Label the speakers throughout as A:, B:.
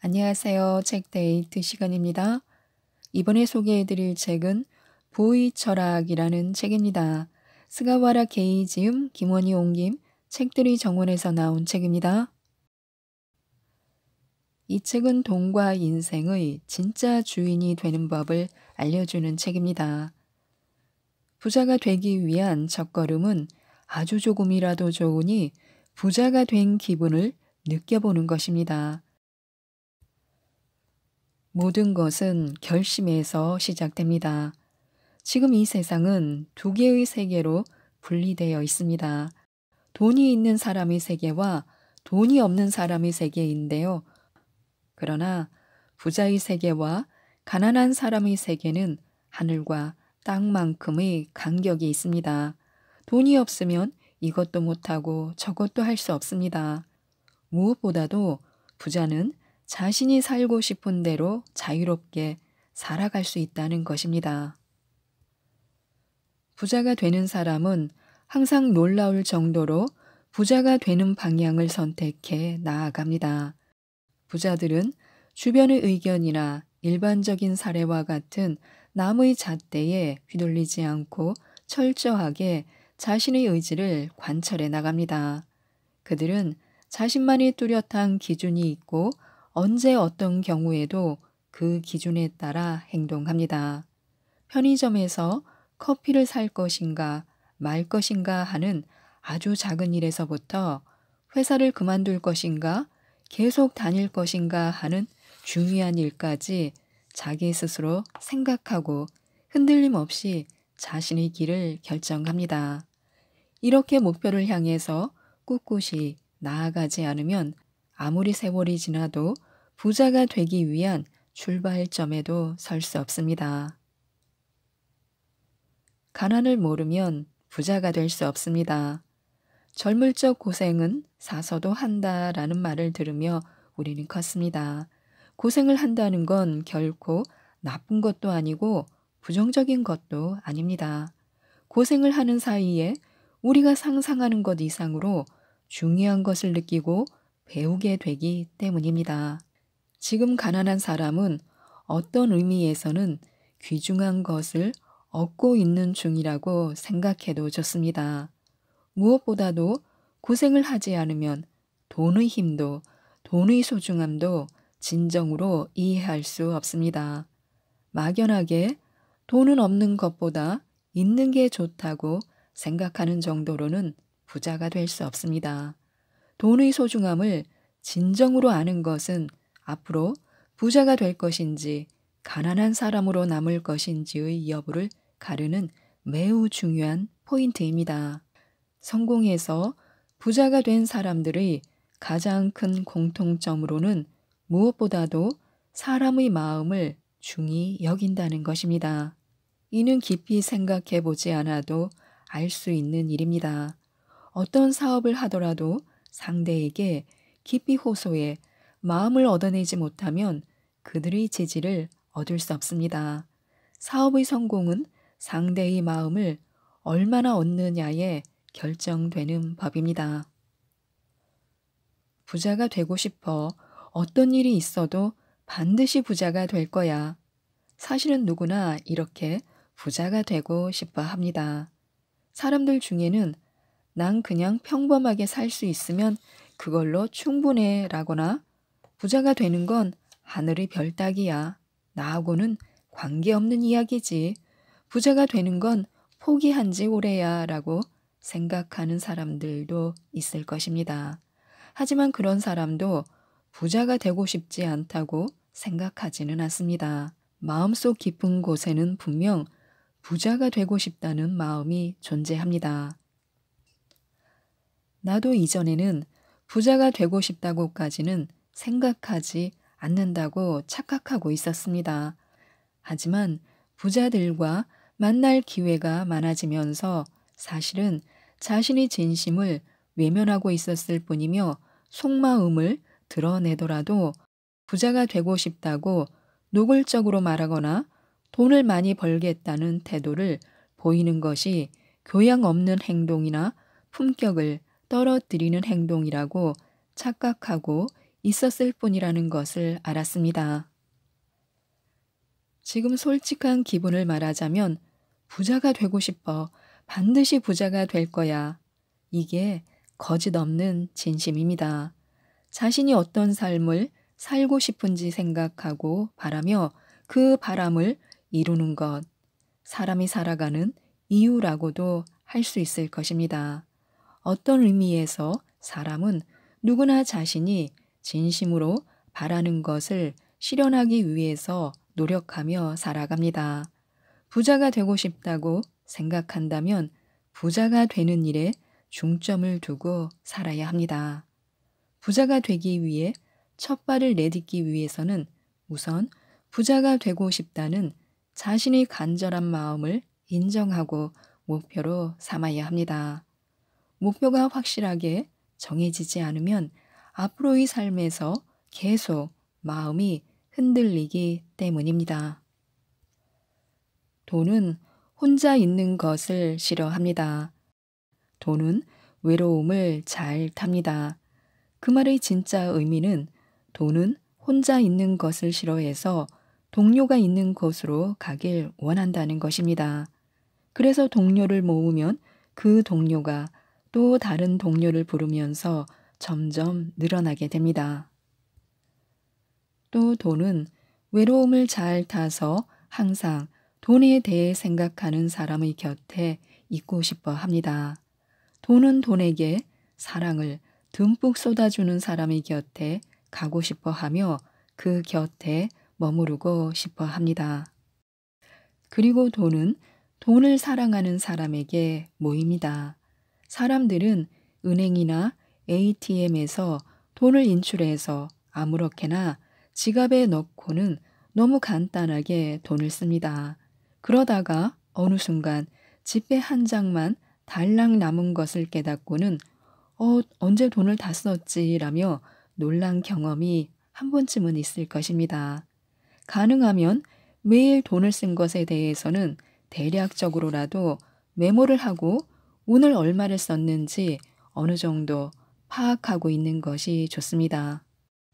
A: 안녕하세요. 책데이트 시간입니다. 이번에 소개해드릴 책은 보이 철학이라는 책입니다. 스가와라 게이지음, 김원희 옹김, 책들이 정원에서 나온 책입니다. 이 책은 돈과 인생의 진짜 주인이 되는 법을 알려주는 책입니다. 부자가 되기 위한 첫걸음은 아주 조금이라도 좋으니 부자가 된 기분을 느껴보는 것입니다. 모든 것은 결심에서 시작됩니다. 지금 이 세상은 두 개의 세계로 분리되어 있습니다. 돈이 있는 사람의 세계와 돈이 없는 사람의 세계인데요. 그러나 부자의 세계와 가난한 사람의 세계는 하늘과 땅만큼의 간격이 있습니다. 돈이 없으면 이것도 못하고 저것도 할 수 없습니다. 무엇보다도 부자는 자신이 살고 싶은 대로 자유롭게 살아갈 수 있다는 것입니다. 부자가 되는 사람은 항상 놀라울 정도로 부자가 되는 방향을 선택해 나아갑니다. 부자들은 주변의 의견이나 일반적인 사례와 같은 남의 잣대에 휘둘리지 않고 철저하게 자신의 의지를 관철해 나갑니다. 그들은 자신만의 뚜렷한 기준이 있고 언제 어떤 경우에도 그 기준에 따라 행동합니다. 편의점에서 커피를 살 것인가 말 것인가 하는 아주 작은 일에서부터 회사를 그만둘 것인가 계속 다닐 것인가 하는 중요한 일까지 자기 스스로 생각하고 흔들림 없이 자신의 길을 결정합니다. 이렇게 목표를 향해서 꿋꿋이 나아가지 않으면 아무리 세월이 지나도 부자가 되기 위한 출발점에도 설 수 없습니다. 가난을 모르면 부자가 될 수 없습니다. 젊을 적 고생은 사서도 한다라는 말을 들으며 우리는 컸습니다. 고생을 한다는 건 결코 나쁜 것도 아니고 부정적인 것도 아닙니다. 고생을 하는 사이에 우리가 상상하는 것 이상으로 중요한 것을 느끼고 배우게 되기 때문입니다. 지금 가난한 사람은 어떤 의미에서는 귀중한 것을 얻고 있는 중이라고 생각해도 좋습니다. 무엇보다도 고생을 하지 않으면 돈의 힘도 돈의 소중함도 진정으로 이해할 수 없습니다. 막연하게 돈은 없는 것보다 있는 게 좋다고 생각하는 정도로는 부자가 될 수 없습니다. 돈의 소중함을 진정으로 아는 것은 앞으로 부자가 될 것인지 가난한 사람으로 남을 것인지의 여부를 가르는 매우 중요한 포인트입니다. 성공해서 부자가 된 사람들의 가장 큰 공통점으로는 무엇보다도 사람의 마음을 중히 여긴다는 것입니다. 이는 깊이 생각해 보지 않아도 알 수 있는 일입니다. 어떤 사업을 하더라도 상대에게 깊이 호소해 마음을 얻어내지 못하면 그들의 지지를 얻을 수 없습니다. 사업의 성공은 상대의 마음을 얼마나 얻느냐에 결정되는 법입니다. 부자가 되고 싶어 어떤 일이 있어도 반드시 부자가 될 거야. 사실은 누구나 이렇게 부자가 되고 싶어 합니다. 사람들 중에는 난 그냥 평범하게 살 수 있으면 그걸로 충분해 라거나 부자가 되는 건하늘의별 따기야. 나하고는 관계없는 이야기지. 부자가 되는 건 포기한 지 오래야 라고 생각하는 사람들도 있을 것입니다. 하지만 그런 사람도 부자가 되고 싶지 않다고 생각하지는 않습니다. 마음속 깊은 곳에는 분명 부자가 되고 싶다는 마음이 존재합니다. 나도 이전에는 부자가 되고 싶다고까지는 생각하지 않는다고 착각하고 있었습니다. 하지만 부자들과 만날 기회가 많아지면서 사실은 자신의 진심을 외면하고 있었을 뿐이며 속마음을 드러내더라도 부자가 되고 싶다고 노골적으로 말하거나 돈을 많이 벌겠다는 태도를 보이는 것이 교양 없는 행동이나 품격을 떨어뜨리는 행동이라고 착각하고 있었을 뿐이라는 것을 알았습니다. 지금 솔직한 기분을 말하자면 부자가 되고 싶어 반드시 부자가 될 거야. 이게 거짓 없는 진심입니다. 자신이 어떤 삶을 살고 싶은지 생각하고 바라며 그 바람을 이루는 것, 사람이 살아가는 이유라고도 할 수 있을 것입니다. 어떤 의미에서 사람은 누구나 자신이 진심으로 바라는 것을 실현하기 위해서 노력하며 살아갑니다. 부자가 되고 싶다고 생각한다면 부자가 되는 일에 중점을 두고 살아야 합니다. 부자가 되기 위해 첫 발을 내딛기 위해서는 우선 부자가 되고 싶다는 자신의 간절한 마음을 인정하고 목표로 삼아야 합니다. 목표가 확실하게 정해지지 않으면 앞으로의 삶에서 계속 마음이 흔들리기 때문입니다. 돈은 혼자 있는 것을 싫어합니다. 돈은 외로움을 잘 탑니다. 그 말의 진짜 의미는 돈은 혼자 있는 것을 싫어해서 동료가 있는 곳으로 가길 원한다는 것입니다. 그래서 동료를 모으면 그 동료가 또 다른 동료를 부르면서 점점 늘어나게 됩니다. 또 돈은 외로움을 잘 타서 항상 돈에 대해 생각하는 사람의 곁에 있고 싶어 합니다. 돈은 돈에게 사랑을 듬뿍 쏟아주는 사람의 곁에 가고 싶어 하며 그 곁에 머무르고 싶어 합니다. 그리고 돈은 돈을 사랑하는 사람에게 모입니다. 사람들은 은행이나 ATM에서 돈을 인출해서 아무렇게나 지갑에 넣고는 너무 간단하게 돈을 씁니다. 그러다가 어느 순간 지폐 한 장만 달랑 남은 것을 깨닫고는 어, 언제 돈을 다 썼지라며 놀란 경험이 한 번쯤은 있을 것입니다. 가능하면 매일 돈을 쓴 것에 대해서는 대략적으로라도 메모를 하고 오늘 얼마를 썼는지 어느 정도 파악하고 있는 것이 좋습니다.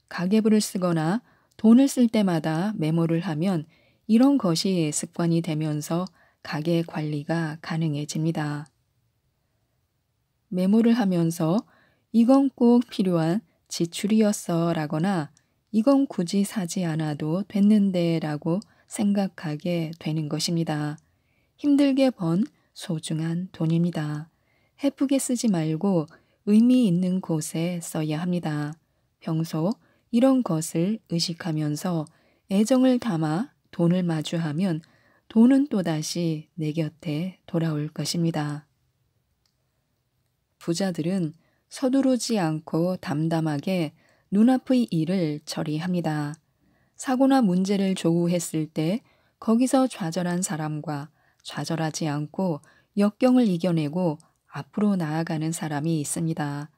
A: 가계부를 쓰거나 돈을 쓸 때마다 메모를 하면 이런 것이 습관이 되면서 가계 관리가 가능해집니다. 메모를 하면서 이건 꼭 필요한 지출이었어 라거나 이건 굳이 사지 않아도 됐는데 라고 생각하게 되는 것입니다. 힘들게 번 소중한 돈입니다. 해프게 쓰지 말고 의미 있는 곳에 써야 합니다. 평소 이런 것을 의식하면서 애정을 담아 돈을 마주하면 돈은 또다시 내 곁에 돌아올 것입니다. 부자들은 서두르지 않고 담담하게 눈앞의 일을 처리합니다. 사고나 문제를 조우했을 때 거기서 좌절한 사람과 좌절하지 않고 역경을 이겨내고 앞으로 나아가는 사람이 있습니다.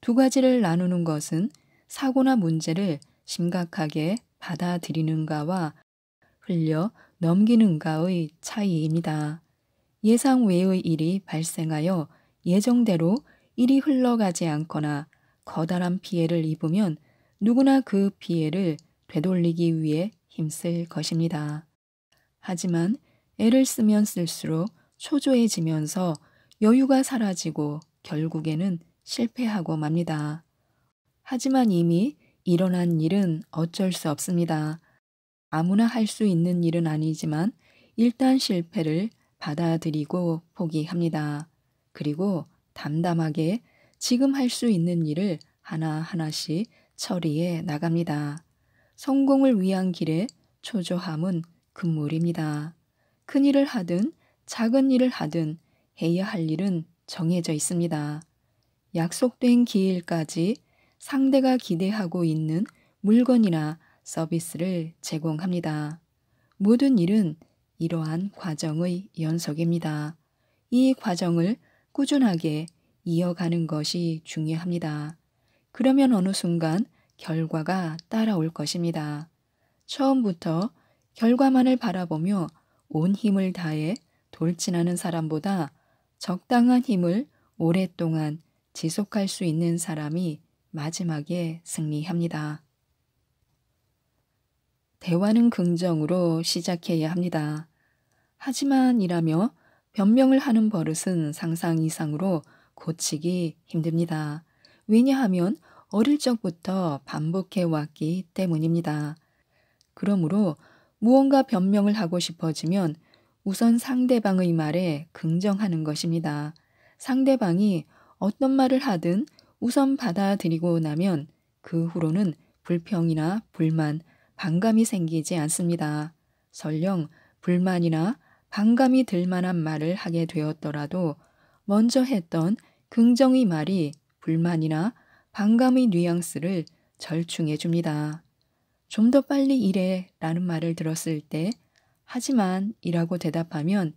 A: 두 가지를 나누는 것은 사고나 문제를 심각하게 받아들이는가와 흘려 넘기는가의 차이입니다. 예상 외의 일이 발생하여 예정대로 일이 흘러가지 않거나 커다란 피해를 입으면 누구나 그 피해를 되돌리기 위해 힘쓸 것입니다. 하지만 애를 쓰면 쓸수록 초조해지면서 여유가 사라지고 결국에는 실패하고 맙니다. 하지만 이미 일어난 일은 어쩔 수 없습니다. 아무나 할 수 있는 일은 아니지만 일단 실패를 받아들이고 포기합니다. 그리고 담담하게 지금 할 수 있는 일을 하나하나씩 처리해 나갑니다. 성공을 위한 길에 초조함은 금물입니다. 큰 일을 하든 작은 일을 하든 해야 할 일은 정해져 있습니다. 약속된 기일까지 상대가 기대하고 있는 물건이나 서비스를 제공합니다. 모든 일은 이러한 과정의 연속입니다. 이 과정을 꾸준하게 이어가는 것이 중요합니다. 그러면 어느 순간 결과가 따라올 것입니다. 처음부터 결과만을 바라보며 온 힘을 다해 돌진하는 사람보다 적당한 힘을 오랫동안 지속할 수 있는 사람이 마지막에 승리합니다. 대화는 긍정으로 시작해야 합니다. 하지만 이라며 변명을 하는 버릇은 상상 이상으로 고치기 힘듭니다. 왜냐하면 어릴 적부터 반복해 왔기 때문입니다. 그러므로 무언가 변명을 하고 싶어지면 우선 상대방의 말에 긍정하는 것입니다. 상대방이 어떤 말을 하든 우선 받아들이고 나면 그 후로는 불평이나 불만, 반감이 생기지 않습니다. 설령 불만이나 반감이 들 만한 말을 하게 되었더라도 먼저 했던 긍정의 말이 불만이나 반감의 뉘앙스를 절충해 줍니다. 좀 더 빨리 일해 라는 말을 들었을 때 하지만 이라고 대답하면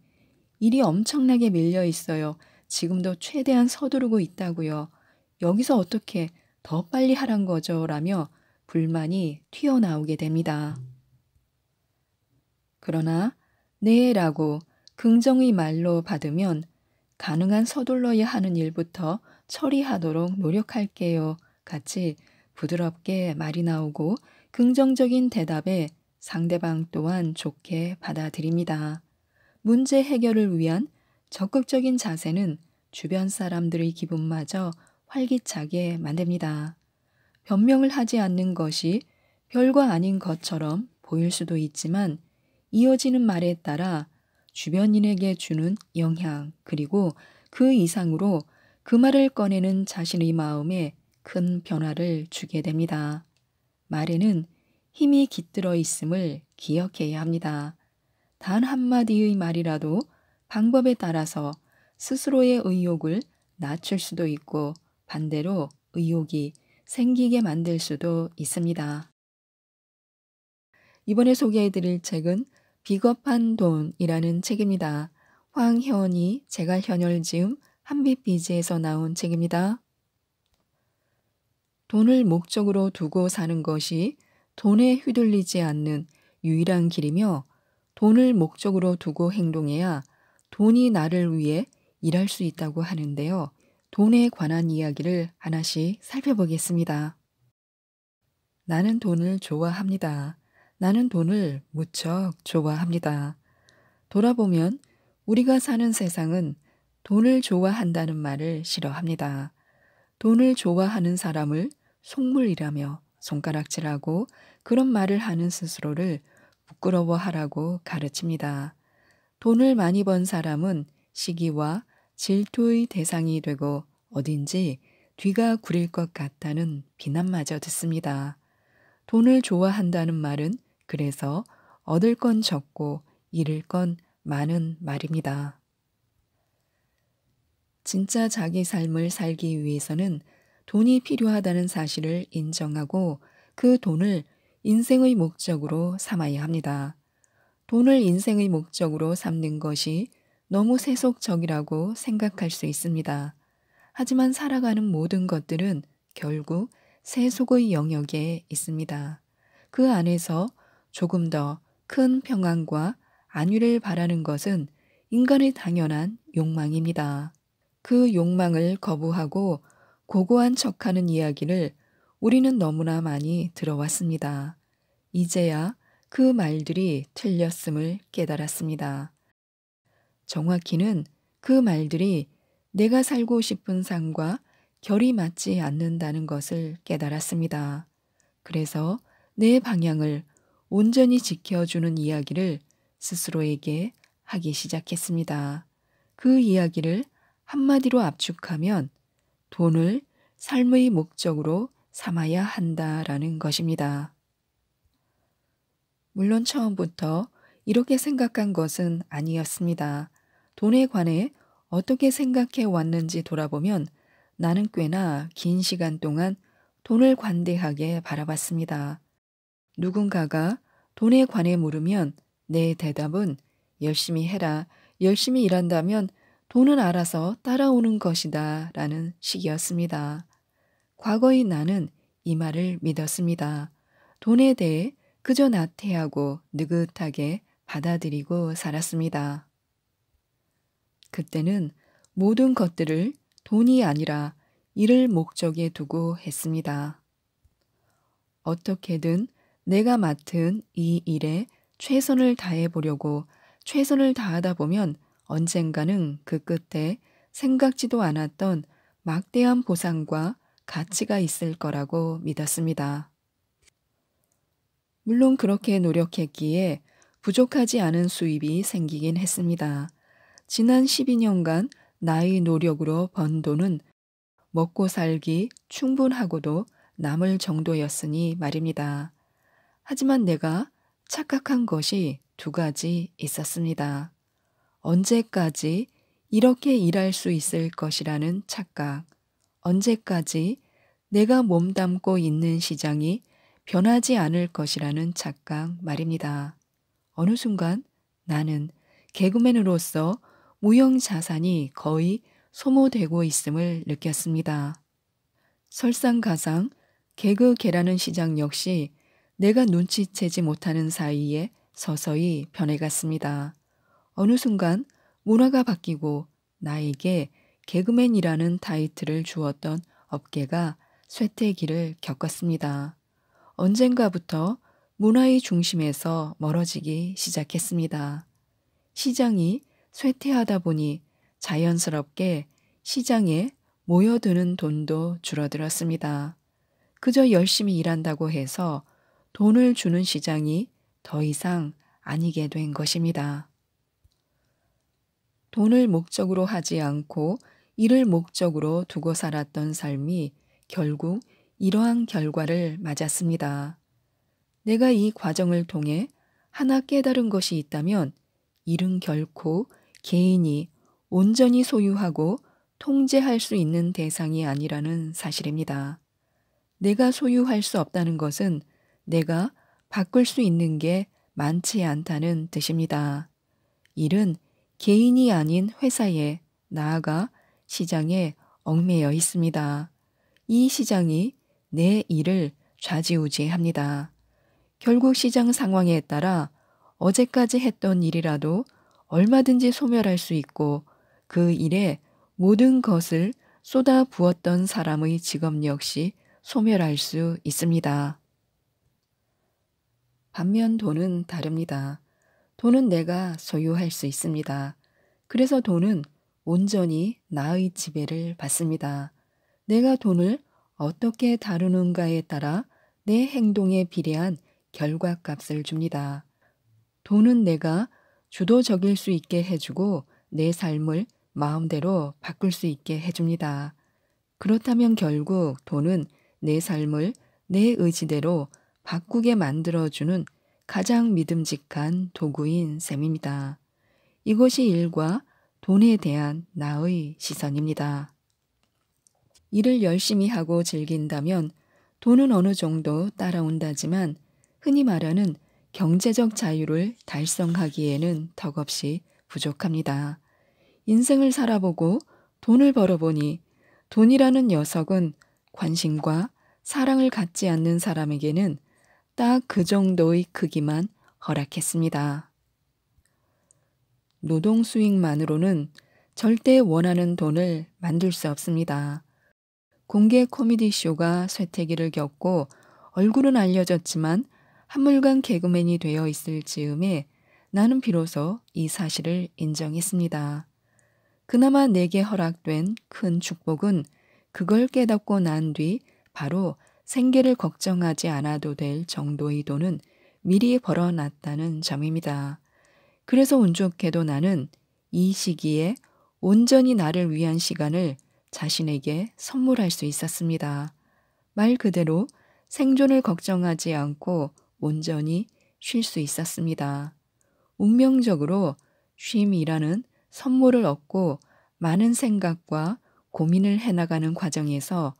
A: 일이 엄청나게 밀려 있어요. 지금도 최대한 서두르고 있다고요. 여기서 어떻게 더 빨리 하란 거죠? 라며 불만이 튀어나오게 됩니다. 그러나 네 라고 긍정의 말로 받으면 가능한 서둘러야 하는 일부터 처리하도록 노력할게요. 같이 부드럽게 말이 나오고 긍정적인 대답에 상대방 또한 좋게 받아들입니다. 문제 해결을 위한 적극적인 자세는 주변 사람들의 기분마저 활기차게 만듭니다. 변명을 하지 않는 것이 별거 아닌 것처럼 보일 수도 있지만 이어지는 말에 따라 주변인에게 주는 영향 그리고 그 이상으로 그 말을 꺼내는 자신의 마음에 큰 변화를 주게 됩니다. 말에는 힘이 깃들어 있음을 기억해야 합니다. 단 한마디의 말이라도 방법에 따라서 스스로의 의욕을 낮출 수도 있고 반대로 의욕이 생기게 만들 수도 있습니다. 이번에 소개해드릴 책은 비겁한 돈이라는 책입니다. 황현이 제갈현열지음 한빛비지에서 나온 책입니다. 돈을 목적으로 두고 사는 것이 돈에 휘둘리지 않는 유일한 길이며 돈을 목적으로 두고 행동해야 돈이 나를 위해 일할 수 있다고 하는데요. 돈에 관한 이야기를 하나씩 살펴보겠습니다. 나는 돈을 좋아합니다. 나는 돈을 무척 좋아합니다. 돌아보면 우리가 사는 세상은 돈을 좋아한다는 말을 싫어합니다. 돈을 좋아하는 사람을 속물이라며 손가락질하고 그런 말을 하는 스스로를 부끄러워하라고 가르칩니다. 돈을 많이 번 사람은 시기와 질투의 대상이 되고 어딘지 뒤가 구릴 것 같다는 비난마저 듣습니다. 돈을 좋아한다는 말은 그래서 얻을 건 적고 잃을 건 많은 말입니다. 진짜 자기 삶을 살기 위해서는 돈이 필요하다는 사실을 인정하고 그 돈을 인생의 목적으로 삼아야 합니다. 돈을 인생의 목적으로 삼는 것이 너무 세속적이라고 생각할 수 있습니다. 하지만 살아가는 모든 것들은 결국 세속의 영역에 있습니다. 그 안에서 조금 더 큰 평안과 안위를 바라는 것은 인간의 당연한 욕망입니다. 그 욕망을 거부하고 고고한 척하는 이야기를 우리는 너무나 많이 들어왔습니다. 이제야 그 말들이 틀렸음을 깨달았습니다. 정확히는 그 말들이 내가 살고 싶은 삶과 결이 맞지 않는다는 것을 깨달았습니다. 그래서 내 방향을 온전히 지켜주는 이야기를 스스로에게 하기 시작했습니다. 그 이야기를 한마디로 압축하면 돈을 삶의 목적으로 삼아야 한다라는 것입니다. 물론 처음부터 이렇게 생각한 것은 아니었습니다. 돈에 관해 어떻게 생각해 왔는지 돌아보면 나는 꽤나 긴 시간 동안 돈을 관대하게 바라봤습니다. 누군가가 돈에 관해 물으면 내 대답은 열심히 해라, 열심히 일한다면 돈은 알아서 따라오는 것이다 라는 식이었습니다. 과거의 나는 이 말을 믿었습니다. 돈에 대해 그저 나태하고 느긋하게 받아들이고 살았습니다. 그때는 모든 것들을 돈이 아니라 일을 목적에 두고 했습니다. 어떻게든 내가 맡은 이 일에 최선을 다해 보려고 최선을 다하다 보면 언젠가는 그 끝에 생각지도 않았던 막대한 보상과 가치가 있을 거라고 믿었습니다. 물론 그렇게 노력했기에 부족하지 않은 수입이 생기긴 했습니다. 지난 12년간 나의 노력으로 번 돈은 먹고 살기 충분하고도 남을 정도였으니 말입니다. 하지만 내가 착각한 것이 두 가지 있었습니다. 언제까지 이렇게 일할 수 있을 것이라는 착각, 언제까지 내가 몸담고 있는 시장이 변하지 않을 것이라는 착각 말입니다. 어느 순간 나는 개그맨으로서 무형 자산이 거의 소모되고 있음을 느꼈습니다. 설상가상 개그계라는 시장 역시 내가 눈치채지 못하는 사이에 서서히 변해갔습니다. 어느 순간 문화가 바뀌고 나에게 개그맨이라는 타이틀을 주었던 업계가 쇠퇴의 길을 겪었습니다. 언젠가부터 문화의 중심에서 멀어지기 시작했습니다. 시장이 쇠퇴하다 보니 자연스럽게 시장에 모여드는 돈도 줄어들었습니다. 그저 열심히 일한다고 해서 돈을 주는 시장이 더 이상 아니게 된 것입니다. 돈을 목적으로 하지 않고 이를 목적으로 두고 살았던 삶이 결국 이러한 결과를 맞았습니다. 내가 이 과정을 통해 하나 깨달은 것이 있다면 일은 결코 개인이 온전히 소유하고 통제할 수 있는 대상이 아니라는 사실입니다. 내가 소유할 수 없다는 것은 내가 바꿀 수 있는 게 많지 않다는 뜻입니다. 일은 개인이 아닌 회사에 나아가 시장에 얽매여 있습니다. 이 시장이 내 일을 좌지우지합니다. 결국 시장 상황에 따라 어제까지 했던 일이라도 얼마든지 소멸할 수 있고 그 일에 모든 것을 쏟아 부었던 사람의 직업 역시 소멸할 수 있습니다. 반면 돈은 다릅니다. 돈은 내가 소유할 수 있습니다. 그래서 돈은 온전히 나의 지배를 받습니다. 내가 돈을 어떻게 다루는가에 따라 내 행동에 비례한 결과값을 줍니다. 돈은 내가 주도적일 수 있게 해주고 내 삶을 마음대로 바꿀 수 있게 해줍니다. 그렇다면 결국 돈은 내 삶을 내 의지대로 바꾸게 만들어주는 가장 믿음직한 도구인 셈입니다. 이것이 일과 돈에 대한 나의 시선입니다. 일을 열심히 하고 즐긴다면 돈은 어느 정도 따라온다지만 흔히 말하는 경제적 자유를 달성하기에는 덕없이 부족합니다. 인생을 살아보고 돈을 벌어보니 돈이라는 녀석은 관심과 사랑을 갖지 않는 사람에게는 딱 그 정도의 크기만 허락했습니다. 노동 수익만으로는 절대 원하는 돈을 만들 수 없습니다. 공개 코미디 쇼가 쇠퇴기를 겪고 얼굴은 알려졌지만 한물간 개그맨이 되어 있을 즈음에 나는 비로소 이 사실을 인정했습니다. 그나마 내게 허락된 큰 축복은 그걸 깨닫고 난 뒤 바로 생계를 걱정하지 않아도 될 정도의 돈은 미리 벌어놨다는 점입니다. 그래서 운 좋게도 나는 이 시기에 온전히 나를 위한 시간을 자신에게 선물할 수 있었습니다. 말 그대로 생존을 걱정하지 않고 온전히 쉴 수 있었습니다. 운명적으로 쉼이라는 선물을 얻고 많은 생각과 고민을 해나가는 과정에서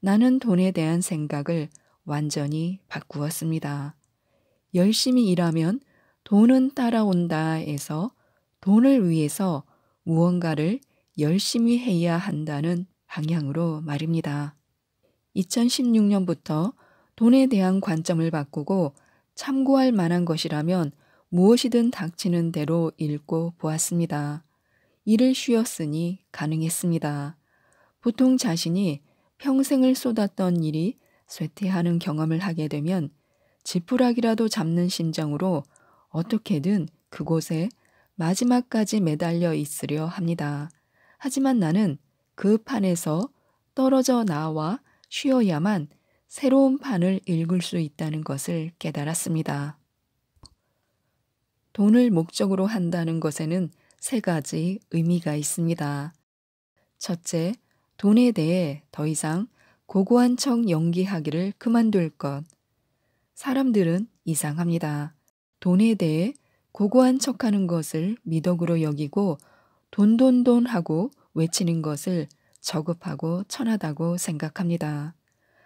A: 나는 돈에 대한 생각을 완전히 바꾸었습니다. 열심히 일하면 돈은 따라온다에서 돈을 위해서 무언가를 열심히 해야 한다는 방향으로 말입니다. 2016년부터 돈에 대한 관점을 바꾸고 참고할 만한 것이라면 무엇이든 닥치는 대로 읽고 보았습니다. 일을 쉬었으니 가능했습니다. 보통 자신이 평생을 쏟았던 일이 쇠퇴하는 경험을 하게 되면 지푸라기라도 잡는 심정으로 어떻게든 그곳에 마지막까지 매달려 있으려 합니다. 하지만 나는 그 판에서 떨어져 나와 쉬어야만 새로운 판을 읽을 수 있다는 것을 깨달았습니다. 돈을 목적으로 한다는 것에는 세 가지 의미가 있습니다. 첫째, 돈에 대해 더 이상 고고한 척 연기하기를 그만둘 것. 사람들은 이상합니다. 돈에 대해 고고한 척하는 것을 미덕으로 여기고 돈돈돈 하고 외치는 것을 저급하고 천하다고 생각합니다.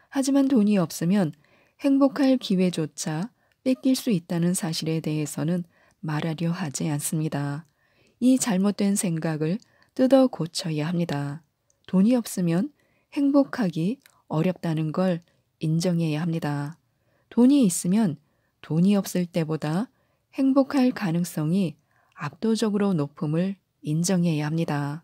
A: 하지만 돈이 없으면 행복할 기회조차 뺏길 수 있다는 사실에 대해서는 말하려 하지 않습니다. 이 잘못된 생각을 뜯어 고쳐야 합니다. 돈이 없으면 행복하기 어렵다는 걸 인정해야 합니다. 돈이 있으면 돈이 없을 때보다 행복할 가능성이 압도적으로 높음을 인정해야 합니다.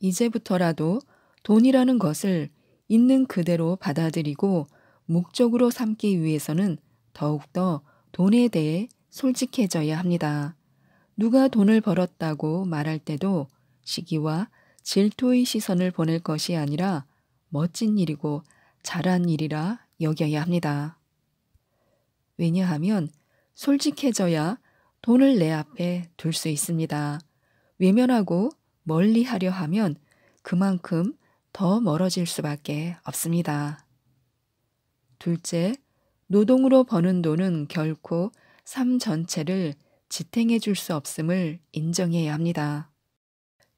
A: 이제부터라도 돈이라는 것을 있는 그대로 받아들이고 목적으로 삼기 위해서는 더욱더 돈에 대해 솔직해져야 합니다. 누가 돈을 벌었다고 말할 때도 시기와 질투의 시선을 보낼 것이 아니라 멋진 일이고 잘한 일이라 여겨야 합니다. 왜냐하면 솔직해져야 돈을 내 앞에 둘 수 있습니다. 외면하고 멀리 하려 하면 그만큼 더 멀어질 수밖에 없습니다. 둘째, 노동으로 버는 돈은 결코 삶 전체를 지탱해 줄 수 없음을 인정해야 합니다.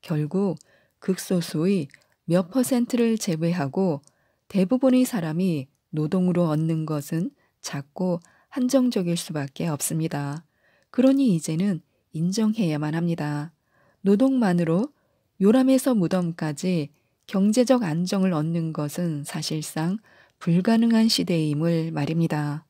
A: 결국 극소수의 몇 퍼센트를 제외하고 대부분의 사람이 노동으로 얻는 것은 작고 한정적일 수밖에 없습니다. 그러니 이제는 인정해야만 합니다. 노동만으로 요람에서 무덤까지 경제적 안정을 얻는 것은 사실상 불가능한 시대임을 말입니다.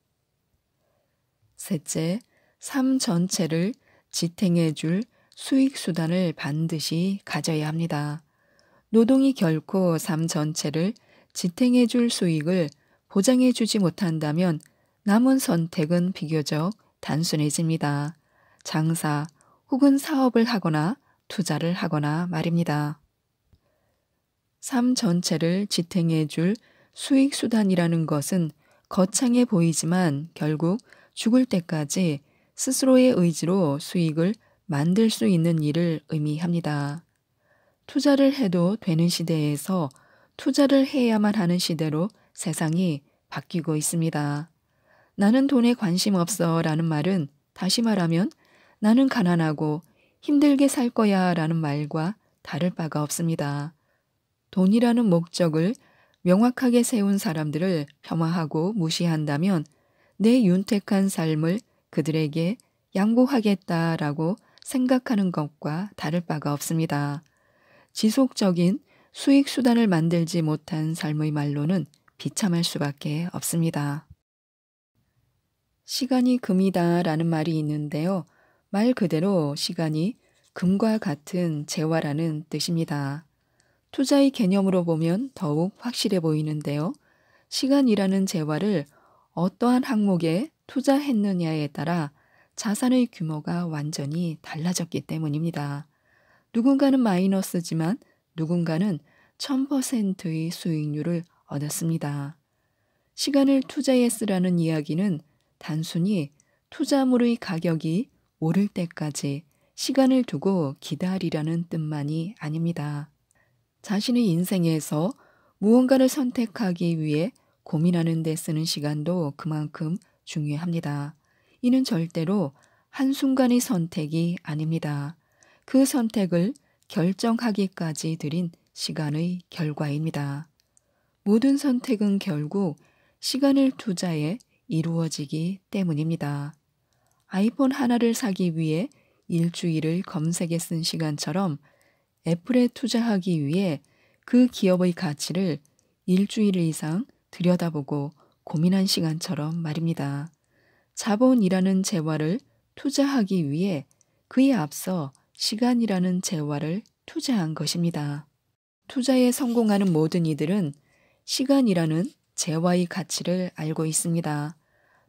A: 셋째, 삶 전체를 지탱해 줄 수익수단을 반드시 가져야 합니다. 노동이 결코 삶 전체를 지탱해 줄 수익을 보장해 주지 못한다면 남은 선택은 비교적 단순해집니다. 장사 혹은 사업을 하거나 투자를 하거나 말입니다. 삶 전체를 지탱해 줄 수익수단이라는 것은 거창해 보이지만 결국 죽을 때까지 스스로의 의지로 수익을 만들 수 있는 일을 의미합니다. 투자를 해도 되는 시대에서 투자를 해야만 하는 시대로 세상이 바뀌고 있습니다. 나는 돈에 관심 없어 라는 말은 다시 말하면 나는 가난하고 힘들게 살 거야 라는 말과 다를 바가 없습니다. 돈이라는 목적을 명확하게 세운 사람들을 폄하하고 무시한다면 내 윤택한 삶을 그들에게 양보하겠다라고 생각하는 것과 다를 바가 없습니다. 지속적인 수익 수단을 만들지 못한 삶의 말로는 비참할 수밖에 없습니다. 시간이 금이다 라는 말이 있는데요. 말 그대로 시간이 금과 같은 재화라는 뜻입니다. 투자의 개념으로 보면 더욱 확실해 보이는데요. 시간이라는 재화를 어떠한 항목에 투자했느냐에 따라 자산의 규모가 완전히 달라졌기 때문입니다. 누군가는 마이너스지만 누군가는 1000%의 수익률을 얻었습니다. 시간을 투자했으라는 이야기는 단순히 투자물의 가격이 오를 때까지 시간을 두고 기다리라는 뜻만이 아닙니다. 자신의 인생에서 무언가를 선택하기 위해 고민하는 데 쓰는 시간도 그만큼 중요합니다. 이는 절대로 한순간의 선택이 아닙니다. 그 선택을 결정하기까지 들인 시간의 결과입니다. 모든 선택은 결국 시간을 투자해 이루어지기 때문입니다. 아이폰 하나를 사기 위해 일주일을 검색에 쓴 시간처럼 애플에 투자하기 위해 그 기업의 가치를 일주일 이상 들여다보고 고민한 시간처럼 말입니다. 자본이라는 재화를 투자하기 위해 그에 앞서 시간이라는 재화를 투자한 것입니다. 투자에 성공하는 모든 이들은 시간이라는 재화의 가치를 알고 있습니다.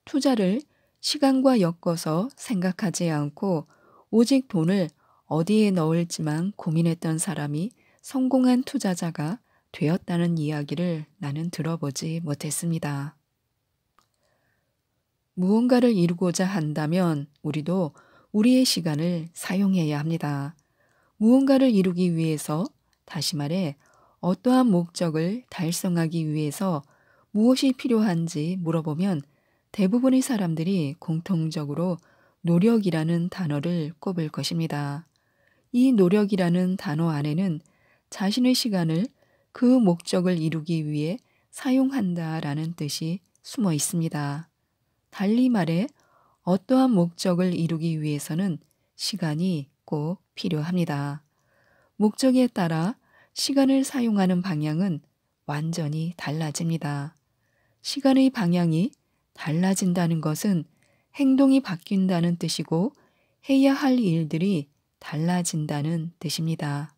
A: 투자를 시간과 엮어서 생각하지 않고 오직 돈을 어디에 넣을지만 고민했던 사람이 성공한 투자자가 되었다는 이야기를 나는 들어보지 못했습니다. 무언가를 이루고자 한다면 우리도 우리의 시간을 사용해야 합니다. 무언가를 이루기 위해서, 다시 말해, 어떠한 목적을 달성하기 위해서 무엇이 필요한지 물어보면 대부분의 사람들이 공통적으로 노력이라는 단어를 꼽을 것입니다. 이 노력이라는 단어 안에는 자신의 시간을 그 목적을 이루기 위해 사용한다 라는 뜻이 숨어 있습니다. 달리 말해 어떠한 목적을 이루기 위해서는 시간이 꼭 필요합니다. 목적에 따라 시간을 사용하는 방향은 완전히 달라집니다. 시간의 방향이 달라진다는 것은 행동이 바뀐다는 뜻이고 해야 할 일들이 달라진다는 뜻입니다.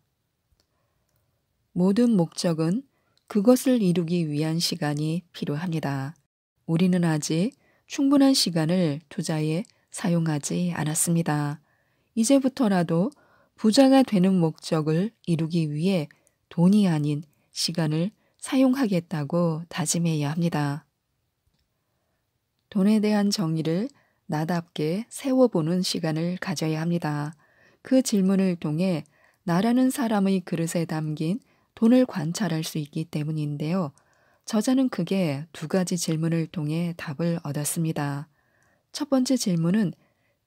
A: 모든 목적은 그것을 이루기 위한 시간이 필요합니다. 우리는 아직 충분한 시간을 투자에 사용하지 않았습니다. 이제부터라도 부자가 되는 목적을 이루기 위해 돈이 아닌 시간을 사용하겠다고 다짐해야 합니다. 돈에 대한 정의를 나답게 세워보는 시간을 가져야 합니다. 그 질문을 통해 나라는 사람의 그릇에 담긴 돈을 관찰할 수 있기 때문인데요. 저자는 크게두 가지 질문을 통해 답을 얻었습니다. 첫 번째 질문은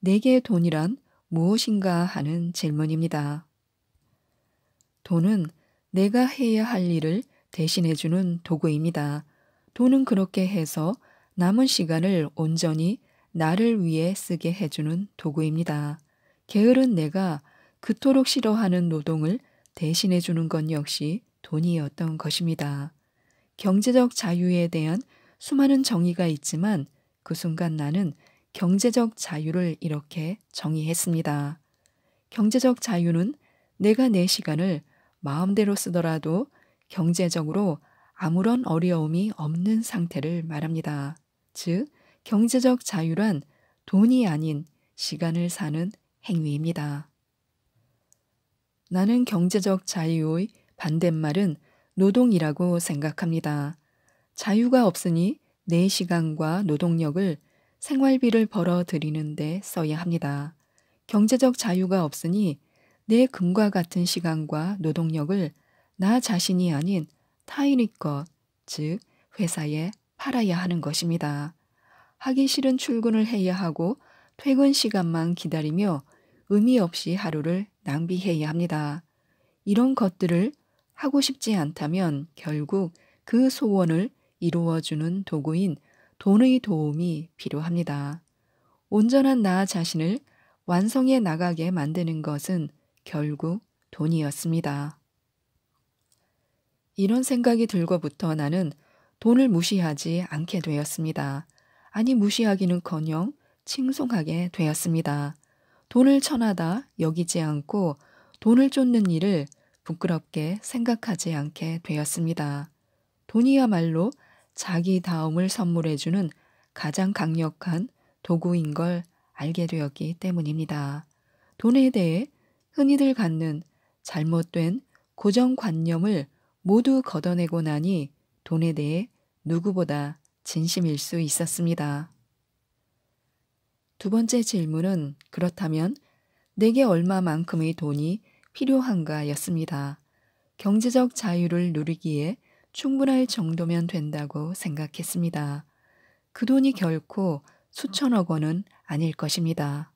A: 내게 돈이란 무엇인가 하는 질문입니다. 돈은 내가 해야 할 일을 대신해주는 도구입니다. 돈은 그렇게 해서 남은 시간을 온전히 나를 위해 쓰게 해주는 도구입니다. 게으른 내가 그토록 싫어하는 노동을 대신해 주는 건 역시 돈이었던 것입니다. 경제적 자유에 대한 수많은 정의가 있지만 그 순간 나는 경제적 자유를 이렇게 정의했습니다. 경제적 자유는 내가 내 시간을 마음대로 쓰더라도 경제적으로 아무런 어려움이 없는 상태를 말합니다. 즉, 경제적 자유란 돈이 아닌 시간을 사는 행위입니다. 나는 경제적 자유의 반대말은 노동이라고 생각합니다. 자유가 없으니 내 시간과 노동력을 생활비를 벌어들이는데 써야 합니다. 경제적 자유가 없으니 내 금과 같은 시간과 노동력을 나 자신이 아닌 타인의 것, 즉 회사에 팔아야 하는 것입니다. 하기 싫은 출근을 해야 하고 퇴근 시간만 기다리며 의미 없이 하루를 낭비해야 합니다. 이런 것들을 하고 싶지 않다면 결국 그 소원을 이루어주는 도구인 돈의 도움이 필요합니다. 온전한 나 자신을 완성해 나가게 만드는 것은 결국 돈이었습니다. 이런 생각이 들고부터 나는 돈을 무시하지 않게 되었습니다. 아니 무시하기는커녕 칭송하게 되었습니다. 돈을 천하다 여기지 않고 돈을 쫓는 일을 부끄럽게 생각하지 않게 되었습니다. 돈이야말로 자기 다음을 선물해주는 가장 강력한 도구인 걸 알게 되었기 때문입니다. 돈에 대해 흔히들 갖는 잘못된 고정관념을 모두 걷어내고 나니 돈에 대해 누구보다 진심일 수 있었습니다. 두 번째 질문은 그렇다면 내게 얼마만큼의 돈이 필요한가 였습니다. 경제적 자유를 누리기에 충분할 정도면 된다고 생각했습니다. 그 돈이 결코 수천억 원은 아닐 것입니다.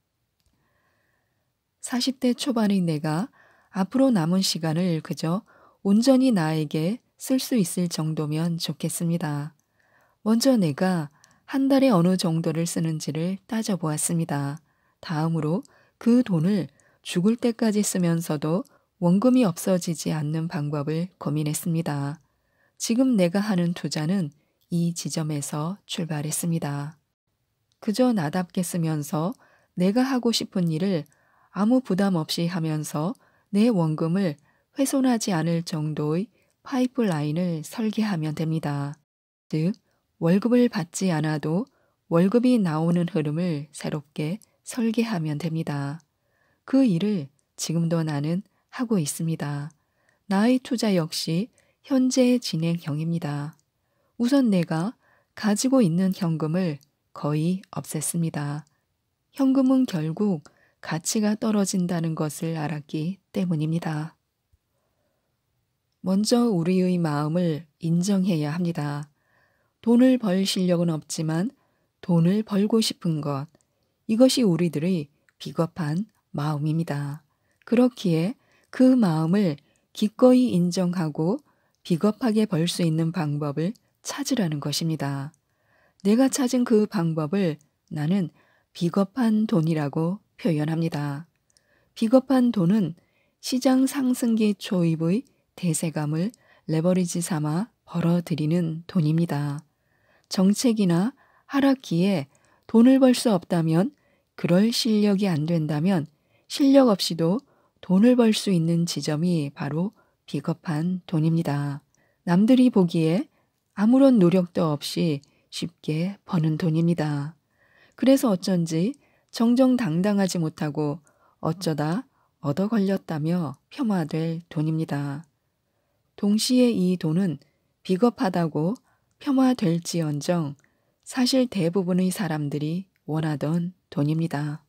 A: 40대 초반의 내가 앞으로 남은 시간을 그저 온전히 나에게 쓸수 있을 정도면 좋겠습니다. 먼저 내가 한 달에 어느 정도를 쓰는지를 따져보았습니다. 다음으로 그 돈을 죽을 때까지 쓰면서도 원금이 없어지지 않는 방법을 고민했습니다. 지금 내가 하는 투자는 이 지점에서 출발했습니다. 그저 나답게 쓰면서 내가 하고 싶은 일을 아무 부담 없이 하면서 내 원금을 훼손하지 않을 정도의 파이프라인을 설계하면 됩니다. 즉, 월급을 받지 않아도 월급이 나오는 흐름을 새롭게 설계하면 됩니다. 그 일을 지금도 나는 하고 있습니다. 나의 투자 역시 현재 의 진행형입니다. 우선 내가 가지고 있는 현금을 거의 없앴습니다. 현금은 결국 가치가 떨어진다는 것을 알았기 때문입니다. 먼저 우리의 마음을 인정해야 합니다. 돈을 벌 실력은 없지만 돈을 벌고 싶은 것, 이것이 우리들의 비겁한 마음입니다. 그렇기에 그 마음을 기꺼이 인정하고 비겁하게 벌 수 있는 방법을 찾으라는 것입니다. 내가 찾은 그 방법을 나는 비겁한 돈이라고 표현합니다. 비겁한 돈은 시장 상승기 초입의 대세감을 레버리지 삼아 벌어들이는 돈입니다. 정책이나 하락기에 돈을 벌 수 없다면 그럴 실력이 안 된다면 실력 없이도 돈을 벌 수 있는 지점이 바로 비겁한 돈입니다. 남들이 보기에 아무런 노력도 없이 쉽게 버는 돈입니다. 그래서 어쩐지 정정당당하지 못하고 어쩌다 얻어 걸렸다며 폄하될 돈입니다. 동시에 이 돈은 비겁하다고 폄하될지언정 사실 대부분의 사람들이 원하던 돈입니다.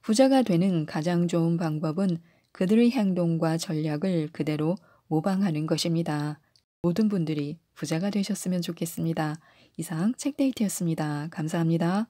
A: 부자가 되는 가장 좋은 방법은 그들의 행동과 전략을 그대로 모방하는 것입니다. 모든 분들이 부자가 되셨으면 좋겠습니다. 이상 책데이트였습니다. 감사합니다.